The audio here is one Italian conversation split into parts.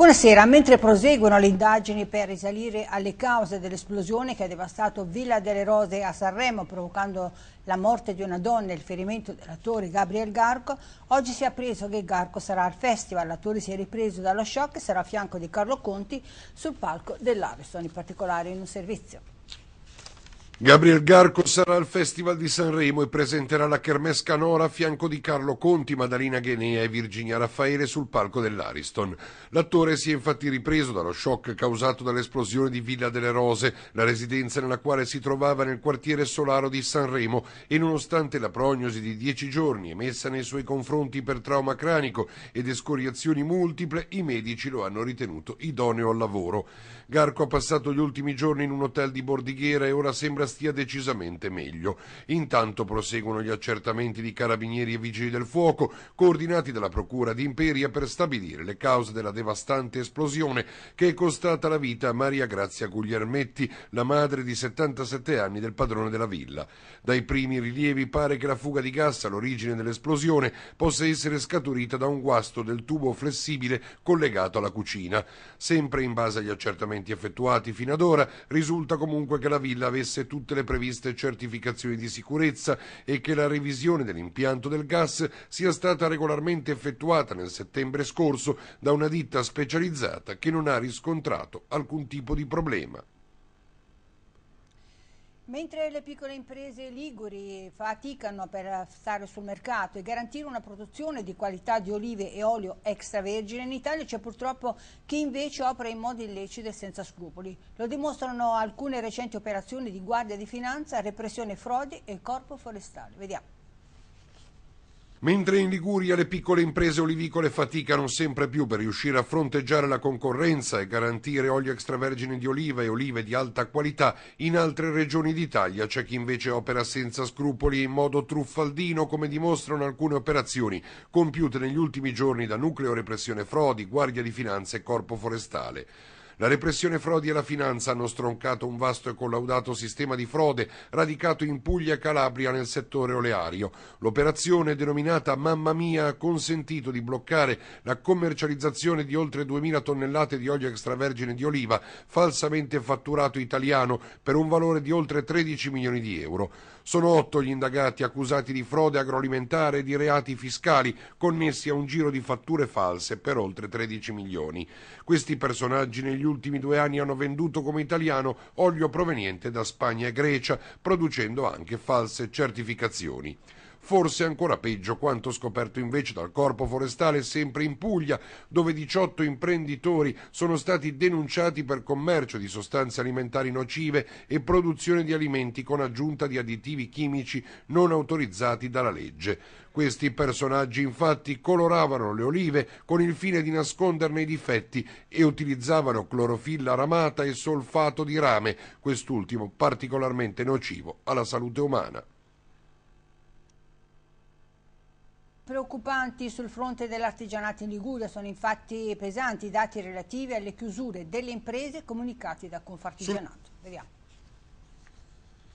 Buonasera, mentre proseguono le indagini per risalire alle cause dell'esplosione che ha devastato Villa delle Rose a Sanremo provocando la morte di una donna e il ferimento dell'attore Gabriel Garco, oggi si è appreso che Garco sarà al festival, l'attore si è ripreso dallo shock e sarà a fianco di Carlo Conti sul palco dell'Ariston, in particolare in un servizio. Gabriel Garco sarà al Festival di Sanremo e presenterà la Kermesse Canora a fianco di Carlo Conti, Madalina Ghenea e Virginia Raffaele sul palco dell'Ariston. L'attore si è infatti ripreso dallo shock causato dall'esplosione di Villa delle Rose, la residenza nella quale si trovava nel quartiere solaro di Sanremo e nonostante la prognosi di dieci giorni emessa nei suoi confronti per trauma cranico ed escoriazioni multiple, i medici lo hanno ritenuto idoneo al lavoro. Garco ha passato gli ultimi giorni in un hotel di Bordighera e ora sembra stia decisamente meglio. Intanto proseguono gli accertamenti di carabinieri e vigili del fuoco, coordinati dalla Procura di Imperia per stabilire le cause della devastante esplosione che è costata la vita a Maria Grazia Guglielmetti, la madre di 77 anni del padrone della villa. Dai primi rilievi pare che la fuga di gas all'origine dell'esplosione possa essere scaturita da un guasto del tubo flessibile collegato alla cucina. Sempre in base agli accertamenti effettuati fino ad ora, risulta comunque che la villa avesse tutto tutte le previste certificazioni di sicurezza e che la revisione dell'impianto del gas sia stata regolarmente effettuata nel settembre scorso da una ditta specializzata che non ha riscontrato alcun tipo di problema. Mentre le piccole imprese liguri faticano per stare sul mercato e garantire una produzione di qualità di olive e olio extravergine, in Italia c'è purtroppo chi invece opera in modo illecito e senza scrupoli. Lo dimostrano alcune recenti operazioni di Guardia di Finanza, repressione frodi e corpo forestale. Vediamo. Mentre in Liguria le piccole imprese olivicole faticano sempre più per riuscire a fronteggiare la concorrenza e garantire olio extravergine di oliva e olive di alta qualità, in altre regioni d'Italia c'è chi invece opera senza scrupoli e in modo truffaldino, come dimostrano alcune operazioni compiute negli ultimi giorni da Nucleo Repressione Frodi, Guardia di Finanza e Corpo Forestale. La repressione frodi e la finanza hanno stroncato un vasto e collaudato sistema di frode radicato in Puglia e Calabria nel settore oleario. L'operazione denominata Mamma Mia ha consentito di bloccare la commercializzazione di oltre 2000 tonnellate di olio extravergine di oliva falsamente fatturato italiano per un valore di oltre 13 milioni di euro. Sono otto gli indagati accusati di frode agroalimentare e di reati fiscali connessi a un giro di fatture false per oltre 13 milioni. Questi personaggi negli ultimi due anni hanno venduto come italiano olio proveniente da Spagna e Grecia, producendo anche false certificazioni. Forse ancora peggio quanto scoperto invece dal Corpo Forestale sempre in Puglia, dove 18 imprenditori sono stati denunciati per commercio di sostanze alimentari nocive e produzione di alimenti con aggiunta di additivi chimici non autorizzati dalla legge. Questi personaggi infatti coloravano le olive con il fine di nasconderne i difetti e utilizzavano clorofilla ramata e solfato di rame, quest'ultimo particolarmente nocivo alla salute umana. preoccupanti sul fronte dell'artigianato in Liguria sono infatti pesanti i dati relativi alle chiusure delle imprese comunicati da Confartigianato. Sul... Vediamo.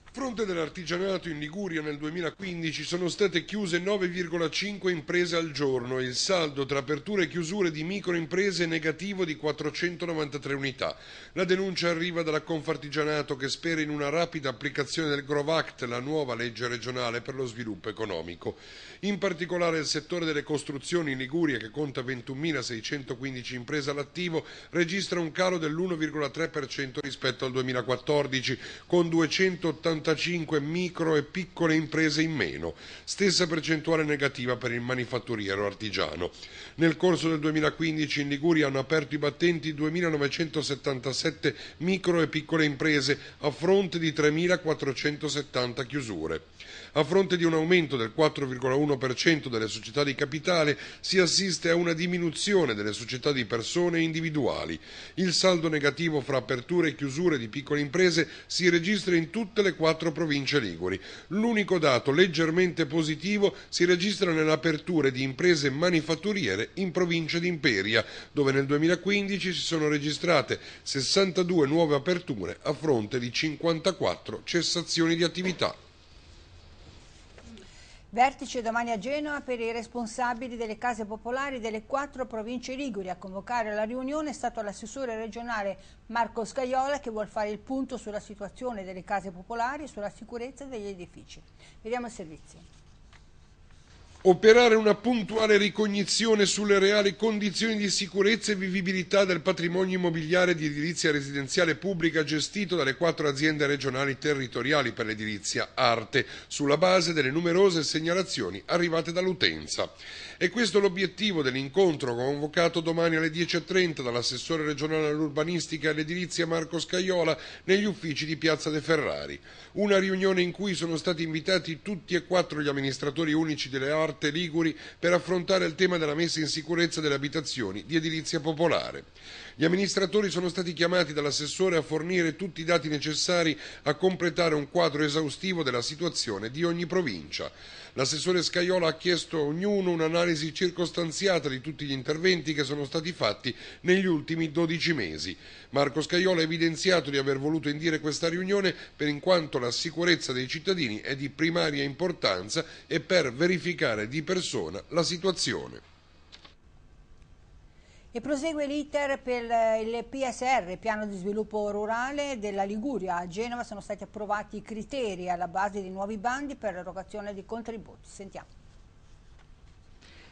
A fronte dell'artigianato in Liguria nel 2015 sono state chiuse 9,5 imprese al giorno e il saldo tra aperture e chiusure di microimprese è negativo di 493 unità. La denuncia arriva dalla Confartigianato che spera in una rapida applicazione del Grovact, la nuova legge regionale per lo sviluppo economico. In particolare il settore delle costruzioni in Liguria, che conta 21.615 imprese all'attivo, registra un calo dell'1,3% rispetto al 2014, con 285 micro e piccole imprese in meno. Stessa percentuale negativa per il manifatturiero artigiano. Nel corso del 2015 in Liguria hanno aperto i battenti 2.977 micro e piccole imprese a fronte di 3.470 chiusure. A fronte di un aumento del 4,1% delle società di capitale, si assiste a una diminuzione delle società di persone individuali. Il saldo negativo fra aperture e chiusure di piccole imprese si registra in tutte le quattro province liguri. L'unico dato leggermente positivo si registra nelle aperture di imprese manifatturiere in provincia di Imperia, dove nel 2015 si sono registrate 62 nuove aperture a fronte di 54 cessazioni di attività. Vertice domani a Genova per i responsabili delle case popolari delle quattro province liguri. A convocare la riunione è stato l'assessore regionale Marco Scaiola che vuole fare il punto sulla situazione delle case popolari e sulla sicurezza degli edifici. Vediamo i servizi operare una puntuale ricognizione sulle reali condizioni di sicurezza e vivibilità del patrimonio immobiliare di edilizia residenziale pubblica gestito dalle quattro aziende regionali territoriali per l'edilizia arte, sulla base delle numerose segnalazioni arrivate dall'utenza. È questo l'obiettivo dell'incontro convocato domani alle 10.30 dall'assessore regionale all'urbanistica e all'edilizia Marco Scaiola negli uffici di Piazza De Ferrari. Una riunione in cui sono stati invitati tutti e quattro gli amministratori unici delle Arte Liguri per affrontare il tema della messa in sicurezza delle abitazioni di edilizia popolare. Gli amministratori sono stati chiamati dall'assessore a fornire tutti i dati necessari a completare un quadro esaustivo della situazione di ogni provincia. L'assessore Scaiola ha chiesto a ognuno un'analisi circostanziata di tutti gli interventi che sono stati fatti negli ultimi 12 mesi. Marco Scaiola ha evidenziato di aver voluto indire questa riunione per in quanto la sicurezza dei cittadini è di primaria importanza e per verificare di persona la situazione. E prosegue l'iter per il PSR, piano di sviluppo rurale della Liguria. A Genova sono stati approvati i criteri alla base di nuovi bandi per l'erogazione di contributi. Sentiamo.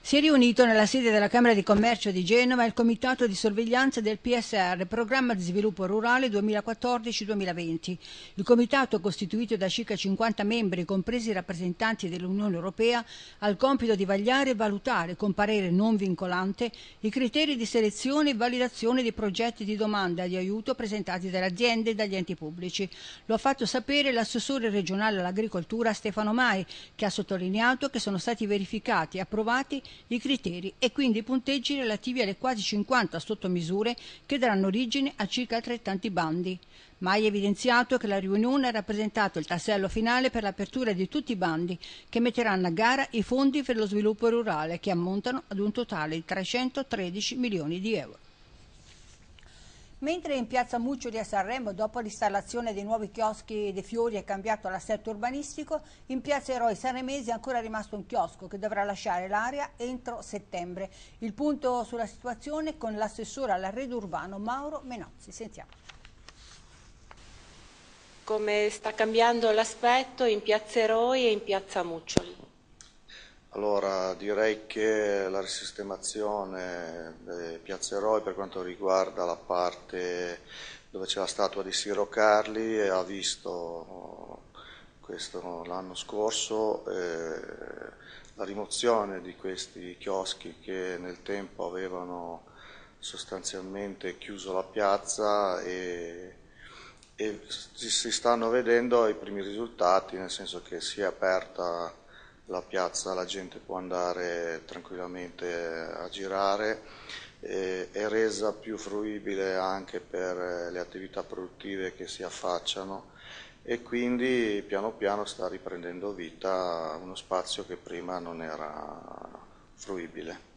Si è riunito nella sede della Camera di Commercio di Genova il Comitato di Sorveglianza del PSR, Programma di Sviluppo Rurale 2014-2020. Il comitato, costituito da circa 50 membri, compresi i rappresentanti dell'Unione Europea, ha il compito di vagliare e valutare, con parere non vincolante, i criteri di selezione e validazione dei progetti di domanda di aiuto presentati dalle aziende e dagli enti pubblici. Lo ha fatto sapere l'assessore regionale all'agricoltura Stefano Mai, che ha sottolineato che sono stati verificati e approvati i criteri e quindi i punteggi relativi alle quasi 50 sottomisure che daranno origine a circa altrettanti bandi. Mai evidenziato che la riunione ha rappresentato il tassello finale per l'apertura di tutti i bandi che metteranno a gara i fondi per lo sviluppo rurale che ammontano ad un totale di 313 milioni di euro. Mentre in piazza Muccioli a Sanremo, dopo l'installazione dei nuovi chioschi dei fiori, è cambiato l'assetto urbanistico, in piazza Eroi Sanremesi è ancora rimasto un chiosco che dovrà lasciare l'area entro settembre. Il punto sulla situazione con l'assessore all'arredo urbano Mauro Menozzi. Sentiamo. Come sta cambiando l'aspetto in piazza Eroi e in piazza Muccioli? Allora, direi che la risistemazione eh, Piazza Eroi per quanto riguarda la parte dove c'è la statua di Siro Carli ha visto l'anno scorso eh, la rimozione di questi chioschi che nel tempo avevano sostanzialmente chiuso la piazza e, e si stanno vedendo i primi risultati, nel senso che si è aperta la piazza la gente può andare tranquillamente a girare, eh, è resa più fruibile anche per eh, le attività produttive che si affacciano e quindi piano piano sta riprendendo vita uno spazio che prima non era fruibile.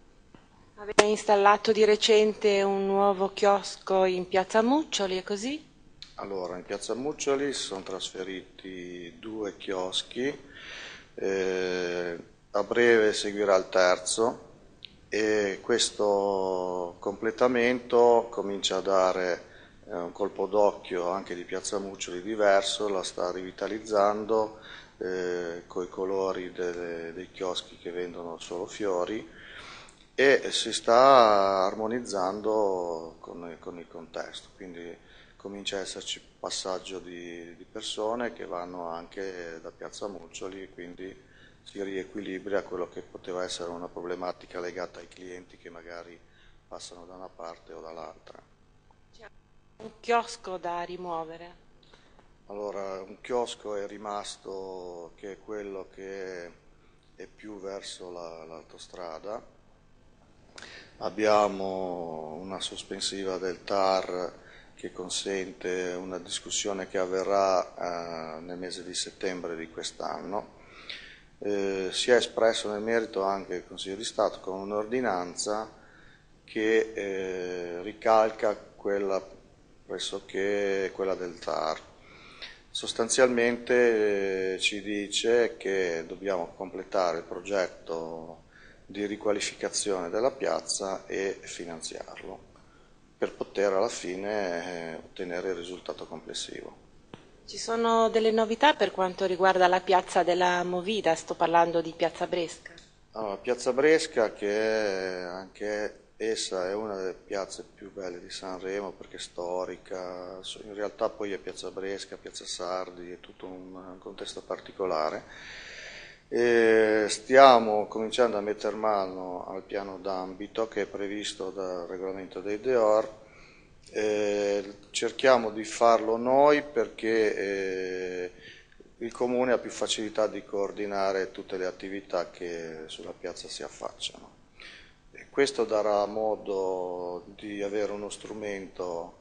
Avete installato di recente un nuovo chiosco in Piazza Muccioli, è così? Allora, in Piazza Muccioli sono trasferiti due chioschi eh, a breve seguirà il terzo e questo completamento comincia a dare eh, un colpo d'occhio anche di Piazza Muccioli diverso, la sta rivitalizzando eh, con i colori delle, dei chioschi che vendono solo fiori e si sta armonizzando con, con il contesto. Quindi comincia a esserci passaggio di, di persone che vanno anche da Piazza Muccioli, e quindi si riequilibra quello che poteva essere una problematica legata ai clienti che magari passano da una parte o dall'altra. C'è un chiosco da rimuovere? Allora, un chiosco è rimasto che è quello che è più verso l'autostrada. La, Abbiamo una sospensiva del TAR che consente una discussione che avverrà eh, nel mese di settembre di quest'anno. Eh, si è espresso nel merito anche il Consiglio di Stato con un'ordinanza che eh, ricalca quella pressoché quella del TAR. Sostanzialmente eh, ci dice che dobbiamo completare il progetto di riqualificazione della piazza e finanziarlo per poter alla fine eh, ottenere il risultato complessivo. Ci sono delle novità per quanto riguarda la piazza della Movida, sto parlando di Piazza Bresca. Allora, piazza Bresca che anche essa è una delle piazze più belle di Sanremo perché è storica, in realtà poi è Piazza Bresca, Piazza Sardi, è tutto un contesto particolare e stiamo cominciando a mettere mano al piano d'ambito che è previsto dal regolamento dei DEOR. Eh, cerchiamo di farlo noi perché eh, il Comune ha più facilità di coordinare tutte le attività che sulla piazza si affacciano. E questo darà modo di avere uno strumento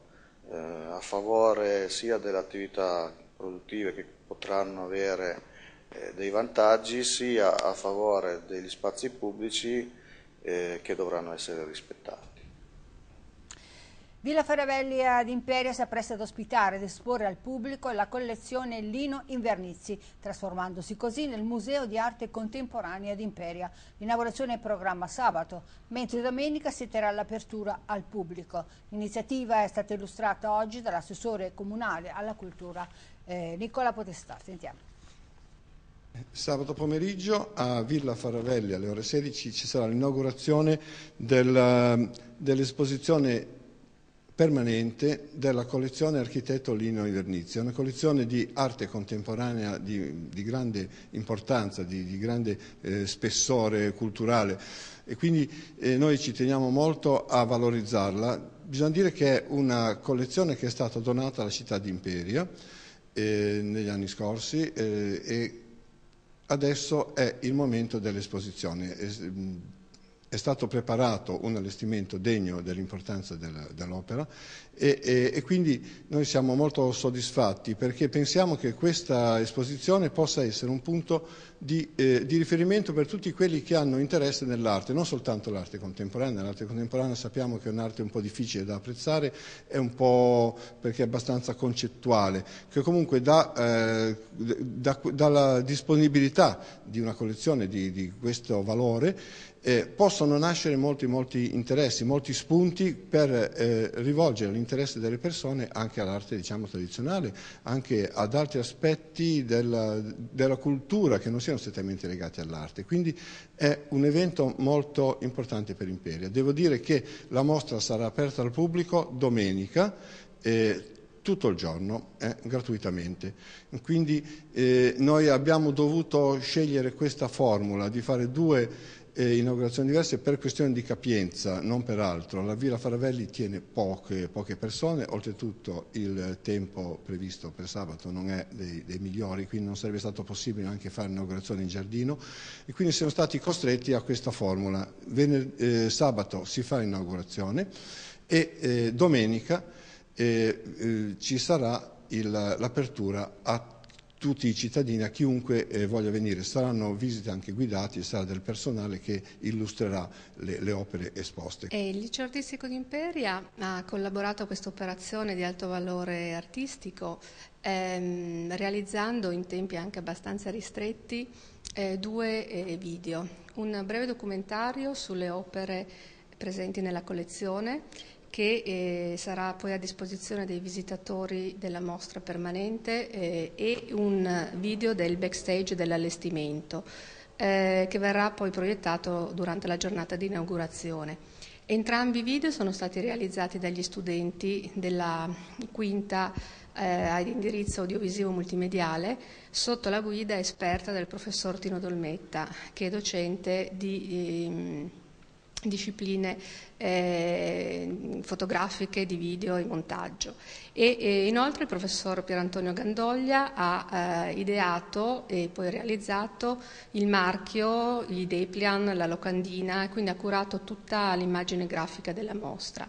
eh, a favore sia delle attività produttive che potranno avere eh, dei vantaggi sia a favore degli spazi pubblici eh, che dovranno essere rispettati. Villa Ferabelli ad Imperia si appresta ad ospitare ed esporre al pubblico la collezione Lino Invernizi, trasformandosi così nel Museo di Arte Contemporanea ad Imperia. L'inaugurazione è programma sabato, mentre domenica si terrà l'apertura al pubblico. L'iniziativa è stata illustrata oggi dall'assessore comunale alla cultura eh, Nicola Potestà. Sentiamo. Sabato pomeriggio a Villa Faravelli alle ore 16 ci sarà l'inaugurazione dell'esposizione permanente della collezione Architetto Lino Ivernizio, una collezione di arte contemporanea di, di grande importanza, di, di grande eh, spessore culturale e quindi eh, noi ci teniamo molto a valorizzarla. Bisogna dire che è una collezione che è stata donata alla città di Imperia eh, negli anni scorsi eh, e Adesso è il momento dell'esposizione è stato preparato un allestimento degno dell'importanza dell'opera e, e, e, quindi noi siamo molto soddisfatti perché pensiamo che questa esposizione possa essere un punto di, eh, di riferimento per tutti quelli che hanno interesse nell'arte, non soltanto l'arte contemporanea, l'arte contemporanea sappiamo che è un'arte un po' difficile da apprezzare, è un po' perché è abbastanza concettuale, che comunque dà, eh, dà, dà disponibilità di una collezione di, di questo valore eh, possono nascere molti, molti, interessi, molti spunti per eh, rivolgere l'interesse delle persone anche all'arte diciamo, tradizionale, anche ad altri aspetti della, della, cultura che non siano strettamente legati all'arte. Quindi è un evento molto importante per Imperia. Devo dire che la mostra sarà aperta al pubblico domenica. Eh, tutto il giorno eh, gratuitamente. Quindi eh, noi abbiamo dovuto scegliere questa formula di fare due eh, inaugurazioni diverse per questioni di capienza, non per altro. La Villa Faravelli tiene poche, poche persone, oltretutto il tempo previsto per sabato non è dei, dei, migliori, quindi non sarebbe stato possibile anche fare inaugurazione in giardino e quindi siamo stati costretti a questa formula. Vener eh, sabato si fa l'inaugurazione e eh, domenica eh, eh, ci sarà l'apertura a tutti i cittadini, a chiunque eh, voglia venire. Saranno visite anche guidate, sarà del personale che illustrerà le, le opere esposte. E il Liceo Artistico di Imperia ha collaborato a questa operazione di alto valore artistico ehm, realizzando in tempi anche abbastanza ristretti eh, due eh, video. Un breve documentario sulle opere presenti nella collezione che eh, sarà poi a disposizione dei visitatori della mostra permanente eh, e un video del backstage dell'allestimento eh, che verrà poi proiettato durante la giornata di inaugurazione. Entrambi i video sono stati realizzati dagli studenti della quinta eh, ad indirizzo audiovisivo multimediale sotto la guida esperta del professor Tino Dolmetta che è docente di ehm, discipline eh, fotografiche, di video e montaggio. E, e inoltre il professor Pierantonio Gandoglia ha eh, ideato e poi realizzato il marchio, i deplian, la locandina, e quindi ha curato tutta l'immagine grafica della mostra.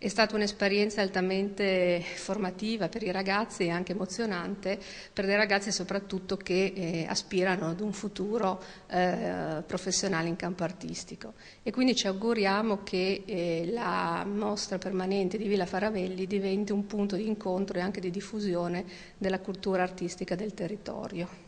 È stata un'esperienza altamente formativa per i ragazzi e anche emozionante per dei ragazzi soprattutto che eh, aspirano ad un futuro eh, professionale in campo artistico e quindi ci auguriamo che eh, la mostra permanente di Villa Faravelli diventi un punto di incontro e anche di diffusione della cultura artistica del territorio.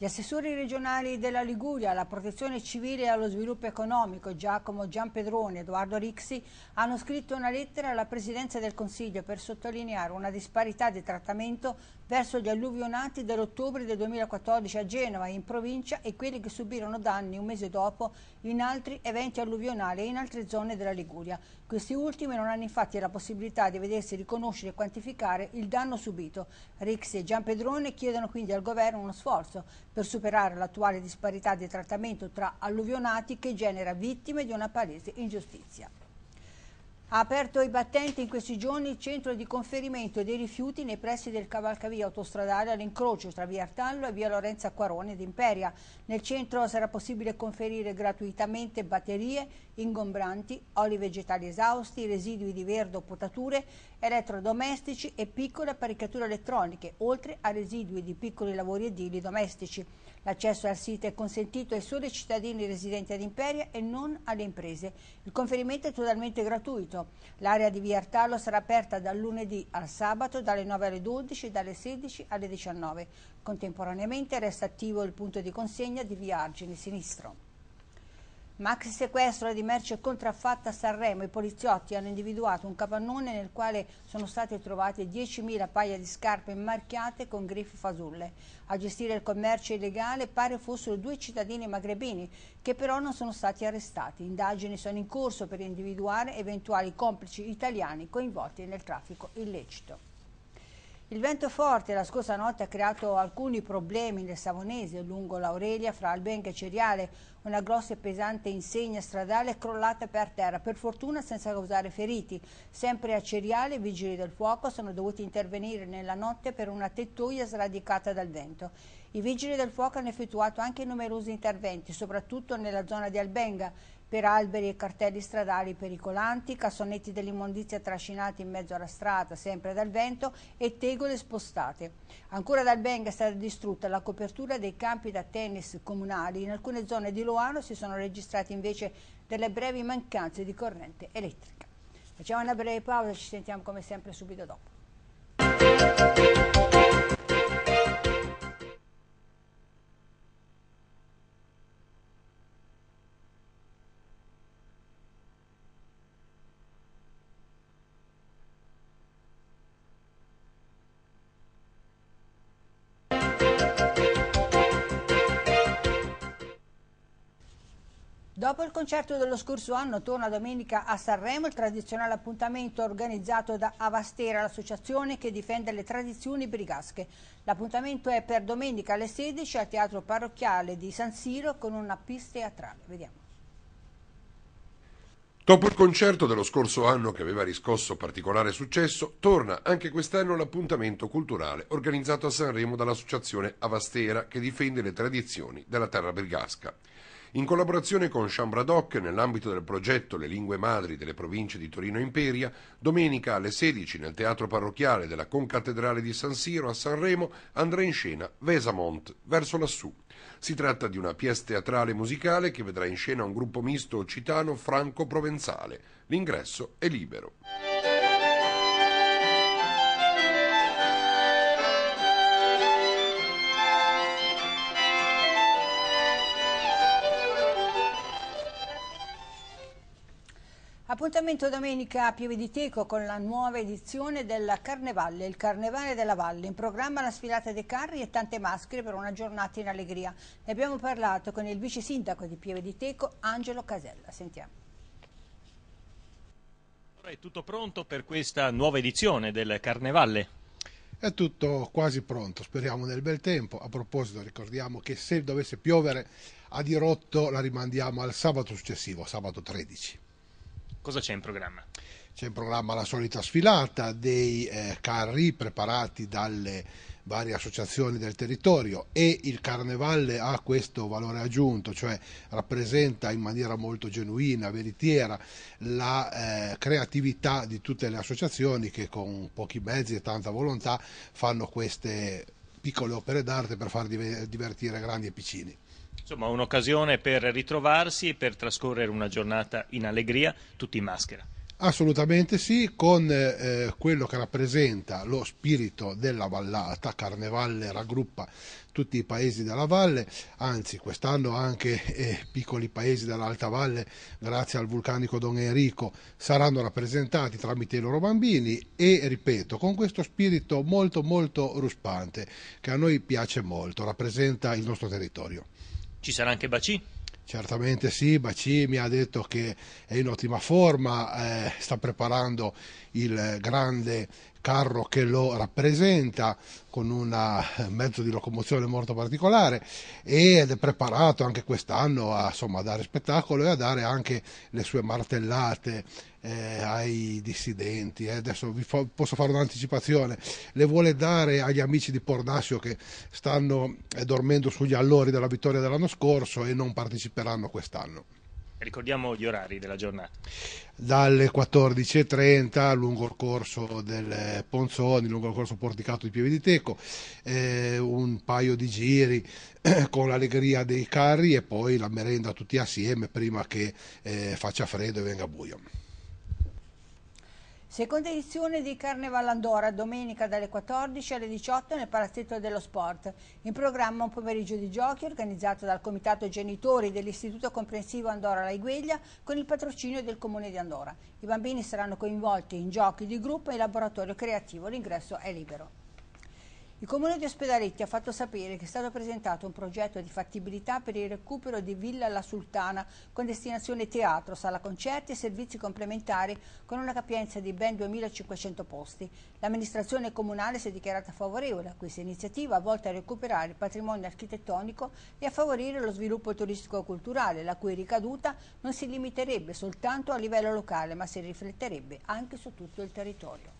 Gli assessori regionali della Liguria alla protezione civile e allo sviluppo economico Giacomo Gianpedrone e Edoardo Rixi hanno scritto una lettera alla Presidenza del Consiglio per sottolineare una disparità di trattamento verso gli alluvionati dell'ottobre del 2014 a Genova in provincia e quelli che subirono danni un mese dopo in altri eventi alluvionali e in altre zone della Liguria. Questi ultimi non hanno infatti la possibilità di vedersi riconoscere e quantificare il danno subito. Rix e Giampedrone chiedono quindi al governo uno sforzo per superare l'attuale disparità di trattamento tra alluvionati che genera vittime di una palese ingiustizia. Ha aperto i battenti in questi giorni il centro di conferimento dei rifiuti nei pressi del cavalcavia autostradale all'incrocio tra via Artallo e via Lorenza Quarone ed Imperia. Nel centro sarà possibile conferire gratuitamente batterie, ingombranti, oli vegetali esausti, residui di verdo, potature, elettrodomestici e piccole apparecchiature elettroniche, oltre a residui di piccoli lavori edili domestici. L'accesso al sito è consentito ai soli cittadini residenti ad Imperia e non alle imprese. Il conferimento è totalmente gratuito. L'area di Via Artalo sarà aperta dal lunedì al sabato dalle 9 alle 12 e dalle 16 alle 19. Contemporaneamente resta attivo il punto di consegna di Via Argine Sinistro. Maxi sequestro di merce contraffatta a Sanremo. I poliziotti hanno individuato un capannone nel quale sono state trovate 10.000 paia di scarpe marchiate con grifo fasulle. A gestire il commercio illegale pare fossero due cittadini magrebini che però non sono stati arrestati. Indagini sono in corso per individuare eventuali complici italiani coinvolti nel traffico illecito. Il vento forte la scorsa notte ha creato alcuni problemi nel Savonese lungo l'Aurelia fra Albenga e Ceriale. Una grossa e pesante insegna stradale è crollata per terra, per fortuna senza causare feriti. Sempre a Ceriale i vigili del fuoco sono dovuti intervenire nella notte per una tettoia sradicata dal vento. I vigili del fuoco hanno effettuato anche numerosi interventi, soprattutto nella zona di Albenga per alberi e cartelli stradali pericolanti, cassonetti dell'immondizia trascinati in mezzo alla strada sempre dal vento e tegole spostate. Ancora dal Benga è stata distrutta la copertura dei campi da tennis comunali, in alcune zone di Loano si sono registrate invece delle brevi mancanze di corrente elettrica. Facciamo una breve pausa, e ci sentiamo come sempre subito dopo. Dopo il concerto dello scorso anno torna domenica a Sanremo il tradizionale appuntamento organizzato da Avastera, l'associazione che difende le tradizioni brigasche. L'appuntamento è per domenica alle 16 al Teatro Parrocchiale di San Siro con una pista teatrale. Vediamo. Dopo il concerto dello scorso anno che aveva riscosso particolare successo, torna anche quest'anno l'appuntamento culturale organizzato a Sanremo dall'associazione Avastera che difende le tradizioni della terra brigasca in collaborazione con Chambradoc nell'ambito del progetto Le lingue madri delle province di Torino Imperia, domenica alle 16 nel teatro parrocchiale della concattedrale di San Siro a Sanremo andrà in scena Vesamont, verso lassù. Si tratta di una pièce teatrale musicale che vedrà in scena un gruppo misto occitano franco-provenzale. L'ingresso è libero. Appuntamento domenica a Pievediteco con la nuova edizione del Carnevale, il Carnevale della Valle. In programma la sfilata dei carri e tante maschere per una giornata in allegria. Ne abbiamo parlato con il vice sindaco di Pievediteco, Angelo Casella. Sentiamo. È tutto pronto per questa nuova edizione del Carnevale? È tutto quasi pronto, speriamo nel bel tempo. A proposito, ricordiamo che se dovesse piovere a dirotto la rimandiamo al sabato successivo, sabato 13. Cosa c'è in programma? C'è in programma la solita sfilata dei eh, carri preparati dalle varie associazioni del territorio e il carnevale ha questo valore aggiunto, cioè rappresenta in maniera molto genuina, veritiera, la eh, creatività di tutte le associazioni che con pochi mezzi e tanta volontà fanno queste piccole opere d'arte per far divertire grandi e piccini. Insomma, un'occasione per ritrovarsi e per trascorrere una giornata in allegria, tutti in maschera. Assolutamente sì, con eh, quello che rappresenta lo spirito della vallata, Carnevalle raggruppa tutti i paesi della valle, anzi quest'anno anche eh, piccoli paesi dell'alta valle, grazie al vulcanico Don Enrico, saranno rappresentati tramite i loro bambini e, ripeto, con questo spirito molto molto ruspante che a noi piace molto, rappresenta il nostro territorio. Ci sarà anche Baci? Certamente sì, Baci mi ha detto che è in ottima forma, eh, sta preparando il grande carro che lo rappresenta con un eh, mezzo di locomozione molto particolare ed è preparato anche quest'anno a, insomma, a dare spettacolo e a dare anche le sue martellate eh, ai dissidenti. Eh. Adesso vi fa, posso fare un'anticipazione, le vuole dare agli amici di Pornasio che stanno eh, dormendo sugli allori della vittoria dell'anno scorso e non parteciperanno quest'anno. Ricordiamo gli orari della giornata. Dalle 14.30, lungo il corso del eh, Ponzoni, lungo il corso porticato di Pieve di Teco, eh, un paio di giri con l'allegria dei carri e poi la merenda tutti assieme prima che eh, faccia freddo e venga buio. Seconda edizione di Carneval Andorra, domenica dalle 14 alle 18 nel Palazzetto dello Sport. In programma un pomeriggio di giochi organizzato dal Comitato Genitori dell'Istituto Comprensivo Andorra La Igueglia con il patrocinio del Comune di Andorra. I bambini saranno coinvolti in giochi di gruppo e laboratorio creativo. L'ingresso è libero. Il Comune di Ospedaletti ha fatto sapere che è stato presentato un progetto di fattibilità per il recupero di Villa La Sultana con destinazione teatro, sala concerti e servizi complementari con una capienza di ben 2.500 posti. L'amministrazione comunale si è dichiarata favorevole a questa iniziativa volta a recuperare il patrimonio architettonico e a favorire lo sviluppo turistico-culturale, la cui ricaduta non si limiterebbe soltanto a livello locale ma si rifletterebbe anche su tutto il territorio.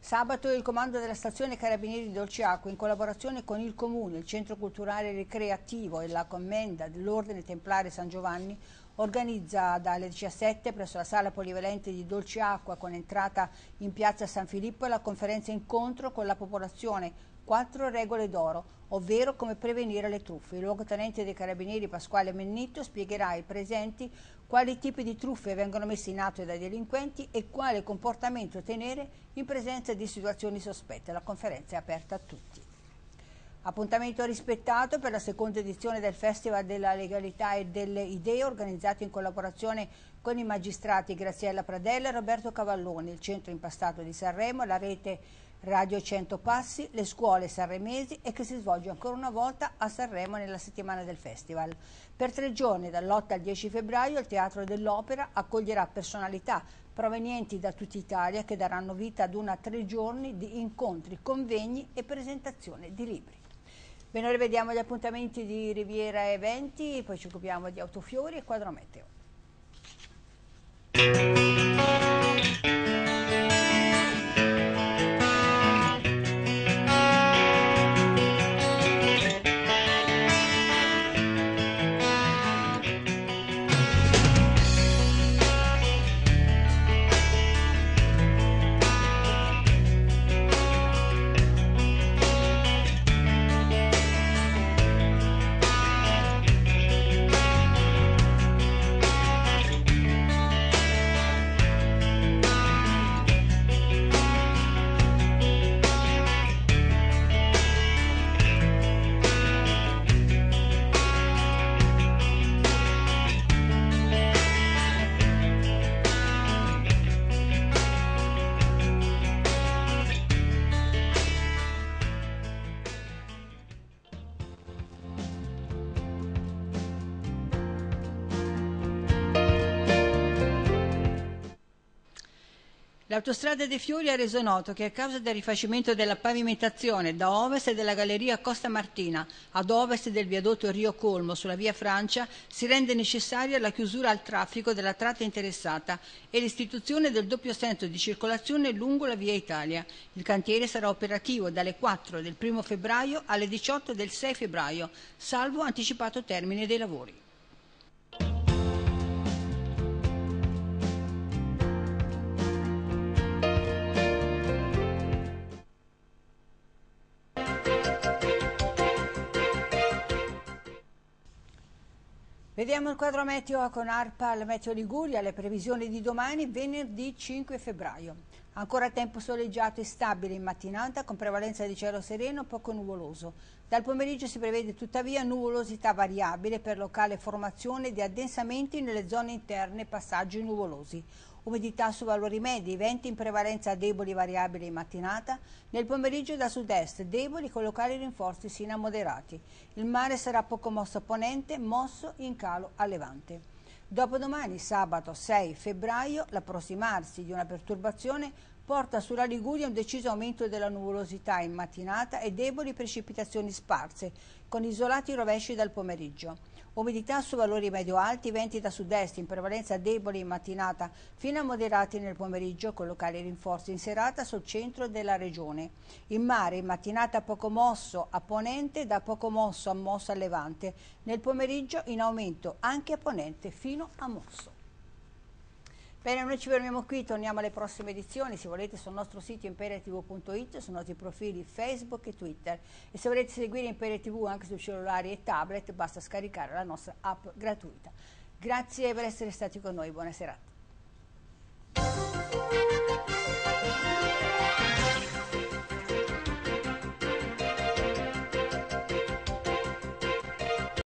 Sabato il comando della stazione Carabinieri di Dolciacqua, in collaborazione con il Comune, il Centro Culturale Ricreativo e la Commenda dell'Ordine Templare San Giovanni, organizza dalle 17 presso la sala polivalente di Dolciacqua con entrata in piazza San Filippo la conferenza incontro con la popolazione quattro regole d'oro, ovvero come prevenire le truffe. Il luogotenente dei carabinieri Pasquale Mennitto spiegherà ai presenti quali tipi di truffe vengono messe in atto dai delinquenti e quale comportamento tenere in presenza di situazioni sospette. La conferenza è aperta a tutti. Appuntamento rispettato per la seconda edizione del Festival della Legalità e delle Idee organizzato in collaborazione con i magistrati Graziella Pradella e Roberto Cavalloni, il Centro Impastato di Sanremo, la rete Radio 100 Passi, le scuole sanremesi e che si svolge ancora una volta a Sanremo nella settimana del festival. Per tre giorni, dall'8 al 10 febbraio, il Teatro dell'Opera accoglierà personalità provenienti da tutta Italia che daranno vita ad una tre giorni di incontri, convegni e presentazione di libri. Bene, rivediamo gli appuntamenti di Riviera Eventi, poi ci occupiamo di autofiori e quadrometeo. L'autostrada dei Fiori ha reso noto che a causa del rifacimento della pavimentazione da ovest della galleria Costa Martina ad ovest del viadotto Rio Colmo sulla via Francia si rende necessaria la chiusura al traffico della tratta interessata e l'istituzione del doppio senso di circolazione lungo la via Italia. Il cantiere sarà operativo dalle 4 del 1 febbraio alle 18 del 6 febbraio, salvo anticipato termine dei lavori. Vediamo il quadro meteo con ARPA, ARPAL Meteo Liguria, le previsioni di domani, venerdì 5 febbraio. Ancora tempo soleggiato e stabile in mattinata con prevalenza di cielo sereno poco nuvoloso. Dal pomeriggio si prevede tuttavia nuvolosità variabile per locale formazione di addensamenti nelle zone interne e passaggi nuvolosi umidità su valori medi, venti in prevalenza deboli variabili in mattinata, nel pomeriggio da sud-est deboli con locali rinforzi sino a moderati. Il mare sarà poco mosso a ponente, mosso in calo a levante. Dopodomani, sabato 6 febbraio, l'approssimarsi di una perturbazione porta sulla Liguria un deciso aumento della nuvolosità in mattinata e deboli precipitazioni sparse, con isolati rovesci dal pomeriggio. Umidità su valori medio-alti, venti da sud-est, in prevalenza deboli in mattinata, fino a moderati nel pomeriggio, con locali rinforzi in serata sul centro della regione. In mare, in mattinata poco mosso a ponente, da poco mosso a mosso a levante. Nel pomeriggio in aumento anche a ponente fino a mosso. Bene, noi ci fermiamo qui, torniamo alle prossime edizioni, se volete sul nostro sito imperiatv.it, sui nostri profili Facebook e Twitter e se volete seguire Imperia TV anche su cellulari e tablet basta scaricare la nostra app gratuita. Grazie per essere stati con noi, buona serata.